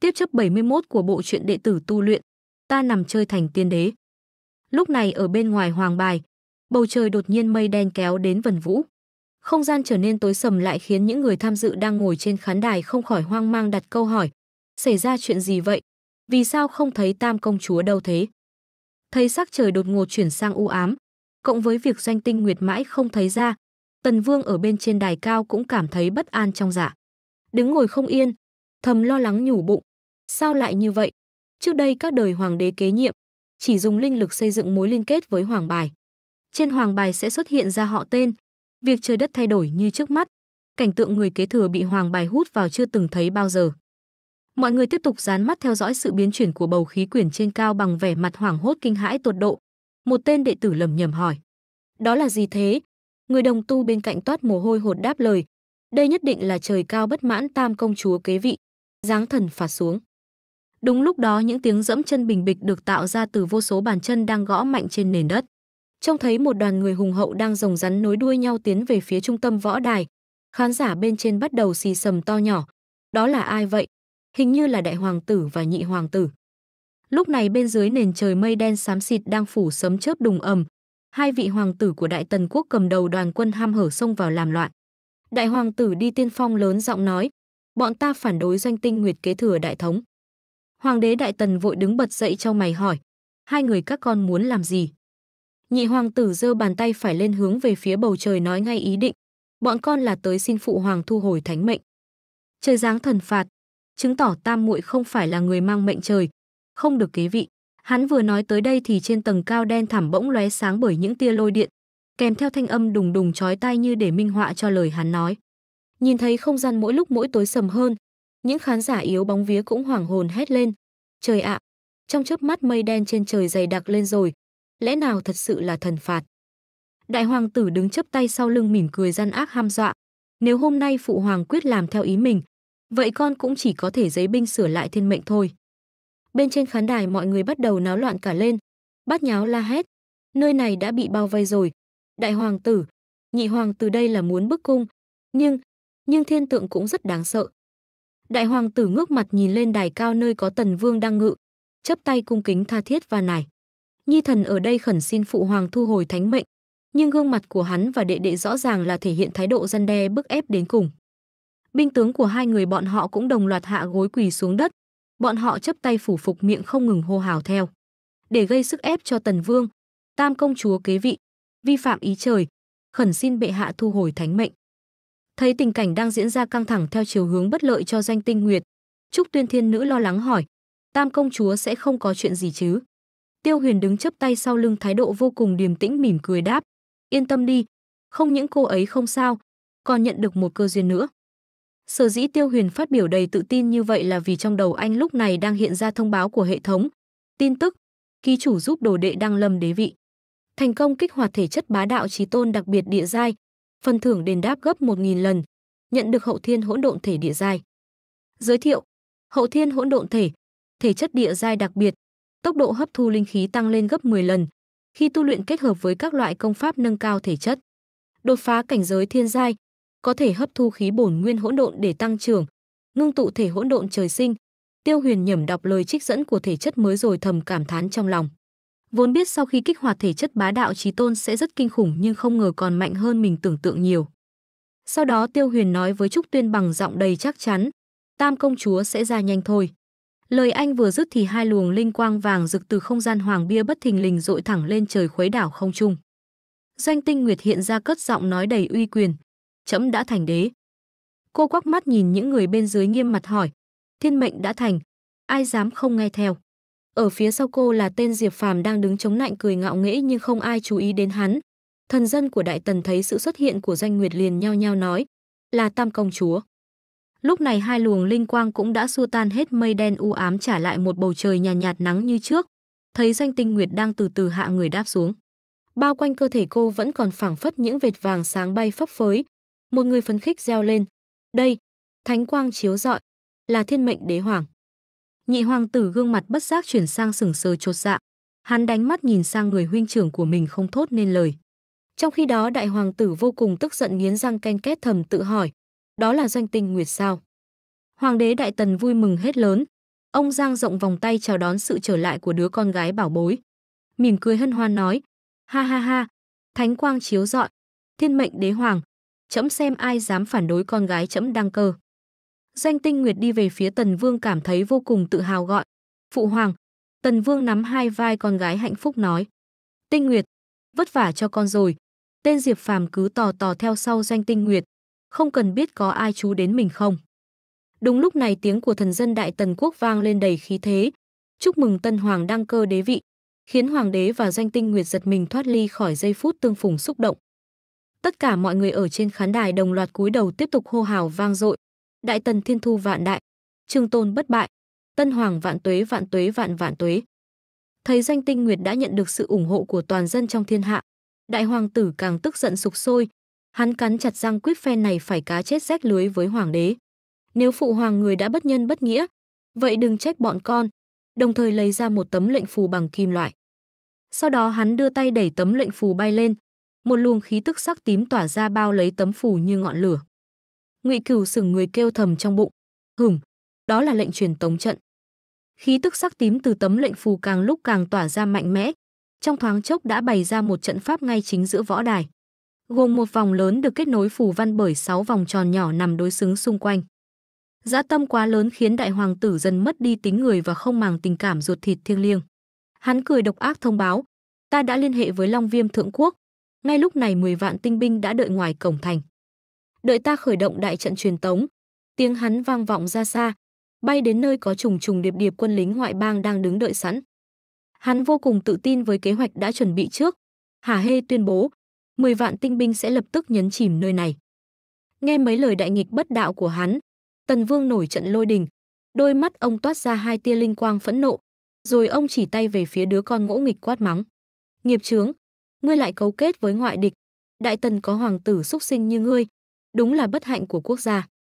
tiếp chấp 71 của bộ truyện đệ tử tu luyện, ta nằm chơi thành tiên đế. Lúc này ở bên ngoài hoàng bài, bầu trời đột nhiên mây đen kéo đến vần vũ. Không gian trở nên tối sầm lại khiến những người tham dự đang ngồi trên khán đài không khỏi hoang mang đặt câu hỏi. Xảy ra chuyện gì vậy? Vì sao không thấy tam công chúa đâu thế? Thấy sắc trời đột ngột chuyển sang u ám, cộng với việc doanh tinh nguyệt mãi không thấy ra, Tần Vương ở bên trên đài cao cũng cảm thấy bất an trong dạ. Đứng ngồi không yên, thầm lo lắng nhủ bụng, Sao lại như vậy? Trước đây các đời hoàng đế kế nhiệm chỉ dùng linh lực xây dựng mối liên kết với hoàng bài. Trên hoàng bài sẽ xuất hiện ra họ tên. Việc trời đất thay đổi như trước mắt, cảnh tượng người kế thừa bị hoàng bài hút vào chưa từng thấy bao giờ. Mọi người tiếp tục dán mắt theo dõi sự biến chuyển của bầu khí quyển trên cao bằng vẻ mặt hoảng hốt kinh hãi tột độ. Một tên đệ tử lầm nhầm hỏi. Đó là gì thế? Người đồng tu bên cạnh toát mồ hôi hột đáp lời. Đây nhất định là trời cao bất mãn tam công chúa kế vị. Giáng thần phạt xuống. Đúng lúc đó những tiếng dẫm chân bình bịch được tạo ra từ vô số bàn chân đang gõ mạnh trên nền đất. Trông thấy một đoàn người hùng hậu đang rồng rắn nối đuôi nhau tiến về phía trung tâm võ đài. Khán giả bên trên bắt đầu xì sầm to nhỏ. Đó là ai vậy? Hình như là đại hoàng tử và nhị hoàng tử. Lúc này bên dưới nền trời mây đen xám xịt đang phủ sấm chớp đùng ầm. Hai vị hoàng tử của Đại Tần quốc cầm đầu đoàn quân ham hở xông vào làm loạn. Đại hoàng tử đi tiên phong lớn giọng nói, bọn ta phản đối doanh tinh nguyệt kế thừa đại thống. Hoàng đế Đại Tần vội đứng bật dậy cho mày hỏi. Hai người các con muốn làm gì? Nhị hoàng tử giơ bàn tay phải lên hướng về phía bầu trời nói ngay ý định. Bọn con là tới xin phụ hoàng thu hồi thánh mệnh. Trời giáng thần phạt, chứng tỏ tam muội không phải là người mang mệnh trời, không được kế vị. Hắn vừa nói tới đây thì trên tầng cao đen thẳm bỗng lóe sáng bởi những tia lôi điện, kèm theo thanh âm đùng đùng chói tai như để minh họa cho lời hắn nói. Nhìn thấy không gian mỗi lúc mỗi tối sầm hơn, những khán giả yếu bóng vía cũng hoảng hồn hét lên. Trời ạ, trong chớp mắt mây đen trên trời dày đặc lên rồi. Lẽ nào thật sự là thần phạt? Đại hoàng tử đứng chấp tay sau lưng mỉm cười gian ác ham dọa. Nếu hôm nay phụ hoàng quyết làm theo ý mình, vậy con cũng chỉ có thể giấy binh sửa lại thiên mệnh thôi. Bên trên khán đài mọi người bắt đầu náo loạn cả lên. Bát nháo la hét. Nơi này đã bị bao vây rồi. Đại hoàng tử, nhị hoàng từ đây là muốn bức cung. Nhưng, nhưng thiên tượng cũng rất đáng sợ. Đại hoàng tử ngước mặt nhìn lên đài cao nơi có tần vương đang ngự, chấp tay cung kính tha thiết và nài. Nhi thần ở đây khẩn xin phụ hoàng thu hồi thánh mệnh, nhưng gương mặt của hắn và đệ đệ rõ ràng là thể hiện thái độ răn đe bức ép đến cùng. Binh tướng của hai người bọn họ cũng đồng loạt hạ gối quỳ xuống đất, bọn họ chấp tay phủ phục miệng không ngừng hô hào theo. Để gây sức ép cho Tần Vương, Tam công chúa kế vị, vi phạm ý trời, khẩn xin bệ hạ thu hồi thánh mệnh. Thấy tình cảnh đang diễn ra căng thẳng theo chiều hướng bất lợi cho danh tinh nguyệt, Trúc Tuyên Thiên Nữ lo lắng hỏi, tam công chúa sẽ không có chuyện gì chứ? Tiêu Huyền đứng chấp tay sau lưng thái độ vô cùng điềm tĩnh mỉm cười đáp, yên tâm đi, không những cô ấy không sao, còn nhận được một cơ duyên nữa. Sở dĩ Tiêu Huyền phát biểu đầy tự tin như vậy là vì trong đầu anh lúc này đang hiện ra thông báo của hệ thống, tin tức, ký chủ giúp đồ đệ đăng lâm đế vị. Thành công kích hoạt thể chất bá đạo trí tôn đặc biệt địa giai, phần thưởng đền đáp gấp 1.000 lần, nhận được hậu thiên hỗn độn thể địa giai. Giới thiệu: Hậu thiên hỗn độn thể, thể chất địa giai đặc biệt, tốc độ hấp thu linh khí tăng lên gấp 10 lần khi tu luyện kết hợp với các loại công pháp nâng cao thể chất. Đột phá cảnh giới thiên giai, có thể hấp thu khí bổn nguyên hỗn độn để tăng trưởng, ngưng tụ thể hỗn độn trời sinh. Tiêu Huyền nhẩm đọc lời trích dẫn của thể chất mới rồi thầm cảm thán trong lòng. Vốn biết sau khi kích hoạt thể chất bá đạo trí tôn sẽ rất kinh khủng nhưng không ngờ còn mạnh hơn mình tưởng tượng nhiều. Sau đó Tiêu Huyền nói với Trúc Tuyên bằng giọng đầy chắc chắn, tam công chúa sẽ ra nhanh thôi. Lời anh vừa dứt thì hai luồng linh quang vàng rực từ không gian hoàng bia bất thình lình dội thẳng lên trời khuấy đảo không trung. Doanh Tinh Nguyệt hiện ra cất giọng nói đầy uy quyền, "Chấm đã thành đế." Cô quắc mắt nhìn những người bên dưới nghiêm mặt hỏi, "Thiên mệnh đã thành, ai dám không nghe theo?" Ở phía sau cô là tên Diệp Phàm đang đứng chống nạnh cười ngạo nghễ nhưng không ai chú ý đến hắn. Thần dân của Đại Tần thấy sự xuất hiện của Doanh Nguyệt liền nhao nhao nói, là Tam công chúa. Lúc này hai luồng linh quang cũng đã xua tan hết mây đen u ám trả lại một bầu trời nhàn nhạt, nhạt nắng như trước. Thấy Doanh Tinh Nguyệt đang từ từ hạ người đáp xuống. Bao quanh cơ thể cô vẫn còn phảng phất những vệt vàng sáng bay phấp phới. Một người phấn khích reo lên. Đây, thánh quang chiếu rọi, là thiên mệnh đế hoàng. Nhị hoàng tử gương mặt bất giác chuyển sang sừng sờ chột dạ. Hắn đánh mắt nhìn sang người huynh trưởng của mình không thốt nên lời. Trong khi đó đại hoàng tử vô cùng tức giận nghiến răng canh kết thầm tự hỏi. Đó là doanh tinh nguyệt sao? Hoàng đế đại tần vui mừng hết lớn. Ông Giang rộng vòng tay chào đón sự trở lại của đứa con gái bảo bối. Mỉm cười hân hoan nói. Ha ha ha, thánh quang chiếu rọi, thiên mệnh đế hoàng. trẫm xem ai dám phản đối con gái trẫm đăng cơ. Doanh Tinh Nguyệt đi về phía Tần Vương cảm thấy vô cùng tự hào gọi. Phụ Hoàng, Tần Vương nắm hai vai con gái hạnh phúc nói. Tinh Nguyệt, vất vả cho con rồi. Tên Diệp Phàm cứ tò tò theo sau Doanh Tinh Nguyệt. Không cần biết có ai chú đến mình không. Đúng lúc này tiếng của thần dân Đại Tần Quốc vang lên đầy khí thế. Chúc mừng Tân Hoàng đăng cơ đế vị. Khiến Hoàng đế và Doanh Tinh Nguyệt giật mình thoát ly khỏi giây phút tương phùng xúc động. Tất cả mọi người ở trên khán đài đồng loạt cúi đầu tiếp tục hô hào vang dội, Đại tần thiên thu vạn đại, Trương Tôn bất bại, Tân Hoàng vạn tuế vạn tuế vạn vạn tuế. Thấy danh tinh nguyệt đã nhận được sự ủng hộ của toàn dân trong thiên hạ, đại hoàng tử càng tức giận sục sôi, hắn cắn chặt răng quyết phe này phải cá chết rách lưới với hoàng đế. Nếu phụ hoàng người đã bất nhân bất nghĩa, vậy đừng trách bọn con, đồng thời lấy ra một tấm lệnh phù bằng kim loại. Sau đó hắn đưa tay đẩy tấm lệnh phù bay lên, một luồng khí tức sắc tím tỏa ra bao lấy tấm phù như ngọn lửa ngụy cửu sửng người kêu thầm trong bụng hửm đó là lệnh truyền tống trận khí tức sắc tím từ tấm lệnh phù càng lúc càng tỏa ra mạnh mẽ trong thoáng chốc đã bày ra một trận pháp ngay chính giữa võ đài gồm một vòng lớn được kết nối phù văn bởi sáu vòng tròn nhỏ nằm đối xứng xung quanh Giá tâm quá lớn khiến đại hoàng tử dần mất đi tính người và không màng tình cảm ruột thịt thiêng liêng hắn cười độc ác thông báo ta đã liên hệ với long viêm thượng quốc ngay lúc này 10 vạn tinh binh đã đợi ngoài cổng thành đợi ta khởi động đại trận truyền tống. Tiếng hắn vang vọng ra xa, bay đến nơi có trùng trùng điệp điệp quân lính ngoại bang đang đứng đợi sẵn. Hắn vô cùng tự tin với kế hoạch đã chuẩn bị trước. Hà Hê tuyên bố, 10 vạn tinh binh sẽ lập tức nhấn chìm nơi này. Nghe mấy lời đại nghịch bất đạo của hắn, Tần Vương nổi trận lôi đình, đôi mắt ông toát ra hai tia linh quang phẫn nộ, rồi ông chỉ tay về phía đứa con ngỗ nghịch quát mắng. Nghiệp chướng, ngươi lại cấu kết với ngoại địch, đại tần có hoàng tử xúc sinh như ngươi, đúng là bất hạnh của quốc gia.